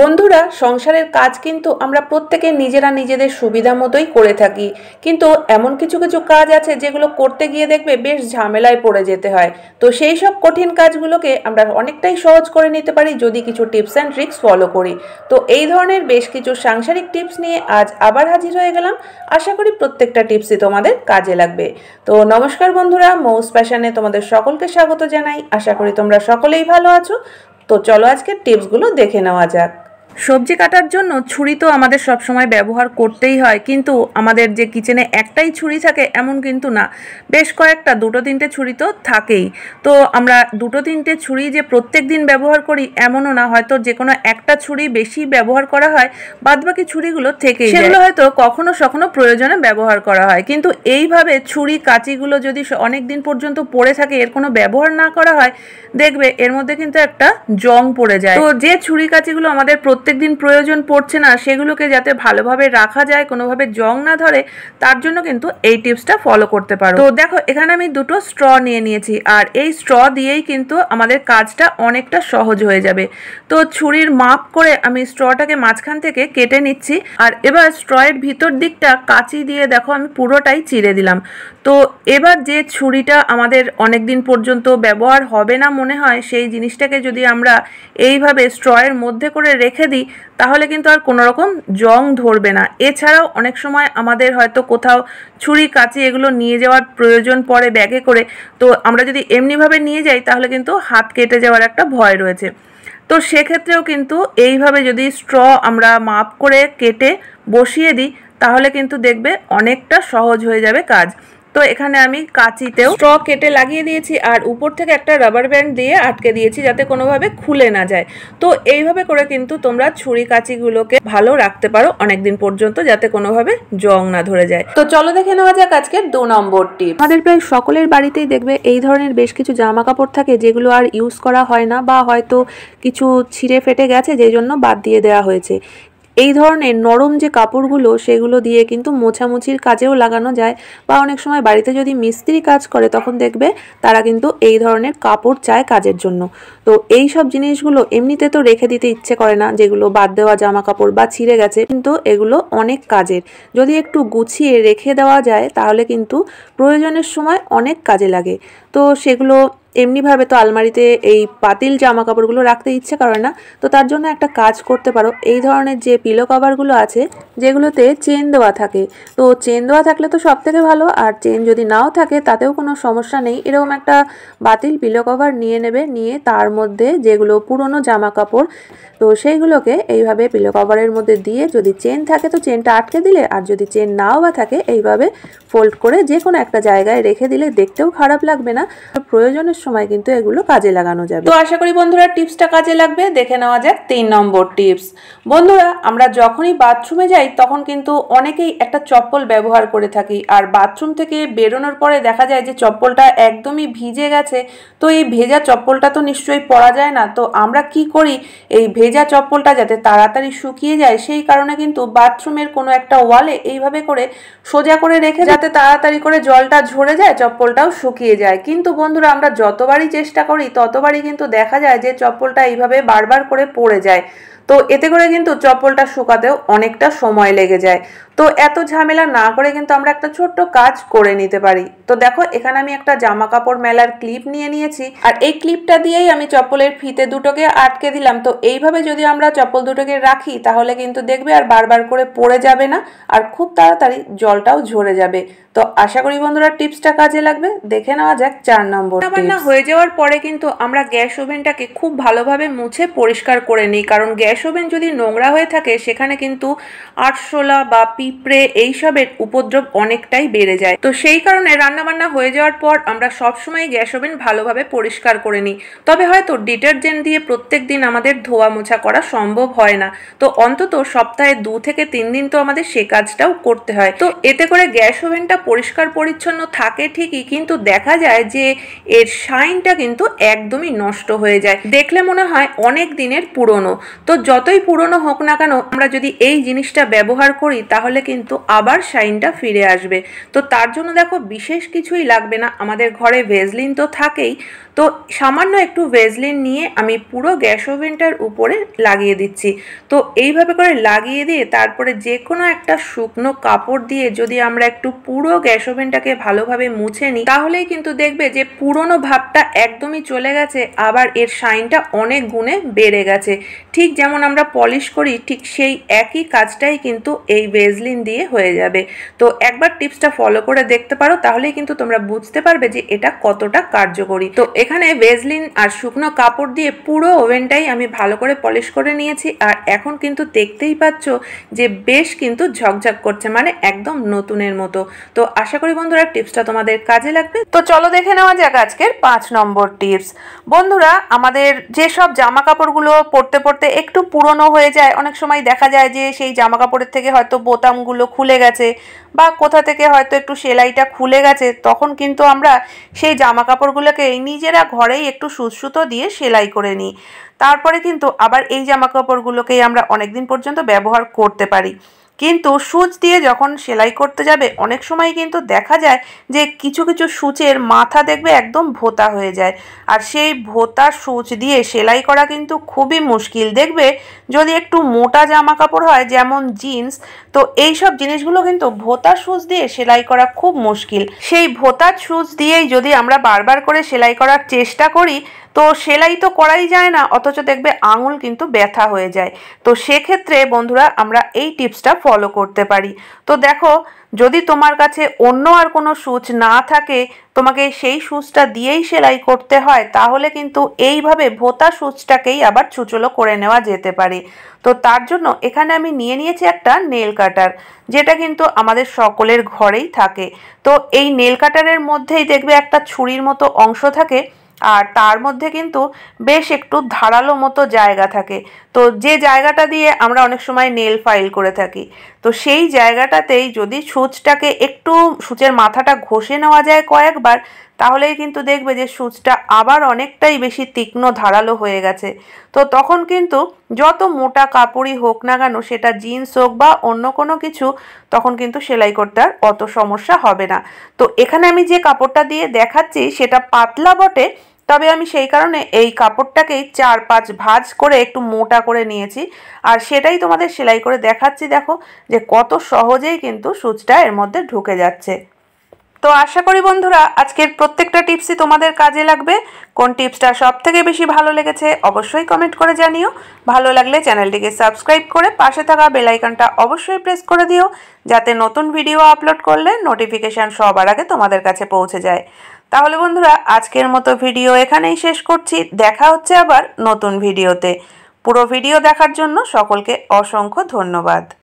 বন্ধুরা সংসারের কাজ কিন্তু আমরা প্রত্যেকে নিজেরা নিজেদের সুবিধা মতোই করে থাকি কিন্তু এমন কিছু কিছু কাজ আছে যেগুলো করতে গিয়ে দেখবে বেশ ঝামেলায় পড়ে যেতে হয় তো সেই সব কঠিন কাজগুলোকে আমরা অনেকটাই সহজ করে নিতে পারি যদি কিছু টিপস অ্যান্ড ট্রিক্স ফলো করি তো এই ধরনের বেশ কিছু সাংসারিক টিপস নিয়ে আজ আবার হাজির হয়ে গেলাম আশা করি প্রত্যেকটা টিপসই তোমাদের কাজে লাগবে তো নমস্কার বন্ধুরা মৌস প্যাশানে তোমাদের সকলকে স্বাগত জানাই আশা করি তোমরা সকলেই ভালো আছো তো চলো আজকে টিপসগুলো দেখে নেওয়া যাক সবজি কাটার জন্য ছুরি তো আমাদের সব সময় ব্যবহার করতেই হয় কিন্তু আমাদের যে কিচেনে একটাই ছুরি থাকে এমন কিন্তু না বেশ কয়েকটা দুটো তিনটে ছুরি তো থাকেই তো আমরা দুটো তিনটে ছুরি যে প্রত্যেক দিন ব্যবহার করি এমনও না হয়তো যে কোনো একটা ছুরি বেশি ব্যবহার করা হয় বাদবাকি ছুরিগুলো থেকে সেগুলো হয়তো কখনো সখনো প্রয়োজনে ব্যবহার করা হয় কিন্তু এইভাবে ছুরি কাঁচিগুলো যদি অনেক দিন পর্যন্ত পড়ে থাকে এর কোনো ব্যবহার না করা হয় দেখবে এর মধ্যে কিন্তু একটা জং পড়ে যায় তো যে ছুরি কাঁচিগুলো আমাদের প্রত্যেক দিন প্রয়োজন পড়ছে না সেগুলোকে যাতে ভালোভাবে রাখা যায় কোনোভাবে জং না ধরে তার জন্য কিন্তু এই টিপসটা ফলো করতে পারো তো দেখো এখানে আমি দুটো স্ট্র নিয়ে নিয়েছি আর এই স্ট্র দিয়েই কিন্তু আমাদের কাজটা অনেকটা সহজ হয়ে যাবে তো ছুরির মাপ করে আমি স্ট্রটাকে মাঝখান থেকে কেটে নিচ্ছি আর এবার স্ট্রয়ের ভিতর দিকটা কাঁচি দিয়ে দেখো আমি পুরোটাই চিড়ে দিলাম তো এবার যে ছুরিটা আমাদের অনেক দিন পর্যন্ত ব্যবহার হবে না মনে হয় সেই জিনিসটাকে যদি আমরা এইভাবে স্ট্রয়ের মধ্যে করে রেখে দিই তাহলে কিন্তু আর কোনো রকম জং ধরবে না এছাড়াও অনেক সময় আমাদের হয়তো কোথাও ছুরি কাঁচি এগুলো নিয়ে যাওয়ার প্রয়োজন পড়ে ব্যাগে করে তো আমরা যদি এমনিভাবে নিয়ে যাই তাহলে কিন্তু হাত কেটে যাওয়ার একটা ভয় রয়েছে তো সেক্ষেত্রেও কিন্তু এইভাবে যদি স্ট্র আমরা মাপ করে কেটে বসিয়ে দিই তাহলে কিন্তু দেখবে অনেকটা সহজ হয়ে যাবে কাজ তো এখানে আমি কাঁচিতেও স্ট্র কেটে লাগিয়ে দিয়েছি আর উপর থেকে একটা রাবার ব্যান্ড দিয়ে আটকে দিয়েছি যাতে কোনোভাবে খুলে না যায় তো এইভাবে করে কিন্তু তোমরা ছুরি কাঁচিগুলোকে ভালো রাখতে পারো অনেকদিন পর্যন্ত যাতে কোনোভাবে জং না ধরে যায় তো চলো দেখে নেওয়া যাক আজকে দু নম্বরটি আমাদের প্রায় সকলের বাড়িতেই দেখবে এই ধরনের বেশ কিছু জামা কাপড় থাকে যেগুলো আর ইউজ করা হয় না বা হয়তো কিছু ছিঁড়ে ফেটে গেছে যেই জন্য বাদ দিয়ে দেওয়া হয়েছে এই ধরনের নরম যে কাপড়গুলো সেগুলো দিয়ে কিন্তু মোছামুছির কাজেও লাগানো যায় বা অনেক সময় বাড়িতে যদি মিস্ত্রি কাজ করে তখন দেখবে তারা কিন্তু এই ধরনের কাপড় চায় কাজের জন্য তো এই সব জিনিসগুলো এমনিতে তো রেখে দিতে ইচ্ছে করে না যেগুলো বাদ দেওয়া জামা কাপড় বা ছিঁড়ে গেছে কিন্তু এগুলো অনেক কাজের যদি একটু গুছিয়ে রেখে দেওয়া যায় তাহলে কিন্তু প্রয়োজনের সময় অনেক কাজে লাগে তো সেগুলো এমনিভাবে তো আলমারিতে এই পাতিল জামা কাপড়গুলো রাখতে ইচ্ছে করে না তো তার জন্য একটা কাজ করতে পারো এই ধরনের যে পিলো কভারগুলো আছে যেগুলোতে চেন দেওয়া থাকে তো চেন দেওয়া থাকলে তো সব থেকে ভালো আর চেন যদি নাও থাকে তাতেও কোনো সমস্যা নেই এরকম একটা বাতিল পিলো কভার নিয়ে নেবে নিয়ে তার মধ্যে যেগুলো পুরনো জামা কাপড় তো সেইগুলোকে এইভাবে পিলো কভারের মধ্যে দিয়ে যদি চেন থাকে তো চেনটা আটকে দিলে আর যদি চেন নাও বা থাকে এইভাবে ফোল্ড করে যে কোনো একটা জায়গায় রেখে দিলে দেখতেও খারাপ লাগবে না প্রয়োজনের সময় কিন্তু এগুলো কাজে লাগানো যাবে তো আশা করি বন্ধুরা টিপসটা কাজে লাগবে দেখে নেওয়া যাক তিন নম্বর টিপস বন্ধুরা আমরা যখনই বাথরুমে যাই তখন কিন্তু অনেকেই একটা চপ্পল ব্যবহার করে থাকি আর বাথরুম থেকে বেরোনোর পরে দেখা যায় যে চপ্পলটা একদমই ভিজে গেছে তো এই ভেজা চপ্পলটা তো নিশ্চয়ই পরা যায় না তো আমরা কি করি এই ভেজা চপ্পলটা যাতে তাড়াতাড়ি শুকিয়ে যায় সেই কারণে কিন্তু বাথরুমের কোনো একটা ওয়ালে এইভাবে করে সোজা করে রেখে যাতে তাড়াতাড়ি করে জলটা ঝরে যায় চপ্পলটাও শুকিয়ে যায় কিন্তু বন্ধুরা আমরা যতবারই চেষ্টা করি ততবারই কিন্তু দেখা যায় যে চপ্পলটা এইভাবে বারবার করে পড়ে যায় তো এতে করে কিন্তু চপ্পলটা শুকাতেও অনেকটা সময় সময় লেগে যায় তো এত ঝামেলা না করে কিন্তু আমরা একটা ছোট্ট কাজ করে নিতে পারি তো দেখো এখানে আমি একটা জামা কাপড় মেলার ক্লিপ নিয়ে নিয়েছি আর এই ক্লিপটা দিয়েই আমি চপ্পলের ফিতে দুটোকে আটকে দিলাম তো এইভাবে যদি আমরা চপ্পল দুটোকে রাখি তাহলে কিন্তু দেখবে আর বারবার করে পড়ে যাবে না আর খুব তাড়াতাড়ি জলটাও ঝরে যাবে তো আশা করি বন্ধুরা টিপসটা কাজে লাগবে দেখে নেওয়া যাক চার নম্বর রান্না হয়ে যাওয়ার পরে কিন্তু আমরা গ্যাস ওভেনটাকে খুব ভালোভাবে মুছে পরিষ্কার করে নিই কারণ গ্যাস ওভেন যদি নোংরা হয়ে থাকে সেখানে কিন্তু আটশোলা বা পি পিঁপড়ে এইসবের উপদ্রব অনেকটাই বেড়ে যায় তো সেই কারণে রান্নাবান্না হয়ে যাওয়ার পর আমরা সবসময় গ্যাস ওভেন ভালোভাবে পরিষ্কার করে নিই তবে হয়তো ডিটারজেন্ট দিয়ে প্রত্যেক দিন আমাদের ধোয়া মোছা করা সম্ভব হয় না তো অন্তত সপ্তাহে দু থেকে তিন দিন তো আমাদের সে কাজটাও করতে হয় তো এতে করে গ্যাস ওভেনটা পরিষ্কার পরিচ্ছন্ন থাকে ঠিকই কিন্তু দেখা যায় যে এর শাইনটা কিন্তু একদমই নষ্ট হয়ে যায় দেখলে মনে হয় অনেক দিনের পুরনো তো যতই পুরনো হোক না কেন আমরা যদি এই জিনিসটা ব্যবহার করি তাহলে তাহলে কিন্তু আবার শাইনটা ফিরে আসবে তো তার জন্য দেখো বিশেষ কিছুই লাগবে না আমাদের ঘরে ভেজলিন তো থাকেই তো সামান্য একটু ভেজলিন নিয়ে আমি পুরো গ্যাস ওভেনটার উপরে লাগিয়ে দিচ্ছি তো এইভাবে করে লাগিয়ে দিয়ে তারপরে যে কোনো একটা শুকনো কাপড় দিয়ে যদি আমরা একটু পুরো গ্যাস ওভেনটাকে ভালোভাবে মুছে নিই তাহলেই কিন্তু দেখবে যে পুরনো ভাবটা একদমই চলে গেছে আবার এর শাইনটা অনেক গুণে বেড়ে গেছে ঠিক যেমন আমরা পলিশ করি ঠিক সেই একই কাজটাই কিন্তু এই ভেজ ভেজলিন দিয়ে হয়ে যাবে তো একবার টিপসটা ফলো করে দেখতে পারো তাহলেই কিন্তু তোমরা বুঝতে পারবে যে এটা কতটা কার্যকরী তো এখানে ভেজলিন আর শুকনো কাপড় দিয়ে পুরো ওভেনটাই আমি ভালো করে পলিশ করে নিয়েছি আর এখন কিন্তু দেখতেই পাচ্ছ যে বেশ কিন্তু ঝকঝক করছে মানে একদম নতুনের মতো তো আশা করি বন্ধুরা টিপসটা তোমাদের কাজে লাগবে তো চলো দেখে নেওয়া যাক আজকের পাঁচ নম্বর টিপস বন্ধুরা আমাদের যেসব জামা কাপড়গুলো পরতে পরতে একটু পুরনো হয়ে যায় অনেক সময় দেখা যায় যে সেই জামা কাপড়ের থেকে হয়তো বোতা বোতামগুলো খুলে গেছে বা কোথা থেকে হয়তো একটু সেলাইটা খুলে গেছে তখন কিন্তু আমরা সেই জামা কাপড়গুলোকে নিজেরা ঘরেই একটু সুতো দিয়ে সেলাই করে নিই তারপরে কিন্তু আবার এই জামা কাপড়গুলোকেই আমরা অনেক দিন পর্যন্ত ব্যবহার করতে পারি কিন্তু সূচ দিয়ে যখন সেলাই করতে যাবে অনেক সময় কিন্তু দেখা যায় যে কিছু কিছু সূচের মাথা দেখবে একদম ভোতা হয়ে যায় আর সেই ভোতা সূচ দিয়ে সেলাই করা কিন্তু খুবই মুশকিল দেখবে যদি একটু মোটা জামা কাপড় হয় যেমন জিন্স তো এই সব জিনিসগুলো কিন্তু ভোতা সূচ দিয়ে সেলাই করা খুব মুশকিল সেই ভোতা সূচ দিয়েই যদি আমরা বারবার করে সেলাই করার চেষ্টা করি তো সেলাই তো করাই যায় না অথচ দেখবে আঙুল কিন্তু ব্যথা হয়ে যায় তো সেক্ষেত্রে বন্ধুরা আমরা এই টিপসটা ফলো করতে পারি তো দেখো যদি তোমার কাছে অন্য আর কোনো সূচ না থাকে তোমাকে সেই সুচটা দিয়েই সেলাই করতে হয় তাহলে কিন্তু এইভাবে ভোতা সূচটাকেই আবার চুচলো করে নেওয়া যেতে পারে তো তার জন্য এখানে আমি নিয়ে নিয়েছি একটা নেল কাটার যেটা কিন্তু আমাদের সকলের ঘরেই থাকে তো এই নেল কাটারের মধ্যেই দেখবে একটা ছুরির মতো অংশ থাকে আর তার মধ্যে কিন্তু বেশ একটু ধারালো মতো জায়গা থাকে তো যে জায়গাটা দিয়ে আমরা অনেক সময় নেল ফাইল করে থাকি তো সেই জায়গাটাতেই যদি সুচটাকে একটু সূচের মাথাটা ঘষে নেওয়া যায় কয়েকবার তাহলেই কিন্তু দেখবে যে সুচটা আবার অনেকটাই বেশি তীক্ষ্ণ ধারালো হয়ে গেছে তো তখন কিন্তু যত মোটা কাপড়ই হোক না কেন সেটা জিন্স হোক বা অন্য কোনো কিছু তখন কিন্তু সেলাই করতে আর অত সমস্যা হবে না তো এখানে আমি যে কাপড়টা দিয়ে দেখাচ্ছি সেটা পাতলা বটে তবে আমি সেই কারণে এই কাপড়টাকেই চার পাঁচ ভাজ করে একটু মোটা করে নিয়েছি আর সেটাই তোমাদের সেলাই করে দেখাচ্ছি দেখো যে কত সহজেই কিন্তু সুচটা এর মধ্যে ঢুকে যাচ্ছে তো আশা করি বন্ধুরা আজকের প্রত্যেকটা টিপসই তোমাদের কাজে লাগবে কোন টিপসটা সব থেকে বেশি ভালো লেগেছে অবশ্যই কমেন্ট করে জানিও ভালো লাগলে চ্যানেলটিকে সাবস্ক্রাইব করে পাশে থাকা বেলাইকনটা অবশ্যই প্রেস করে দিও যাতে নতুন ভিডিও আপলোড করলে নোটিফিকেশান সবার আগে তোমাদের কাছে পৌঁছে যায় তাহলে বন্ধুরা আজকের মতো ভিডিও এখানেই শেষ করছি দেখা হচ্ছে আবার নতুন ভিডিওতে পুরো ভিডিও দেখার জন্য সকলকে অসংখ্য ধন্যবাদ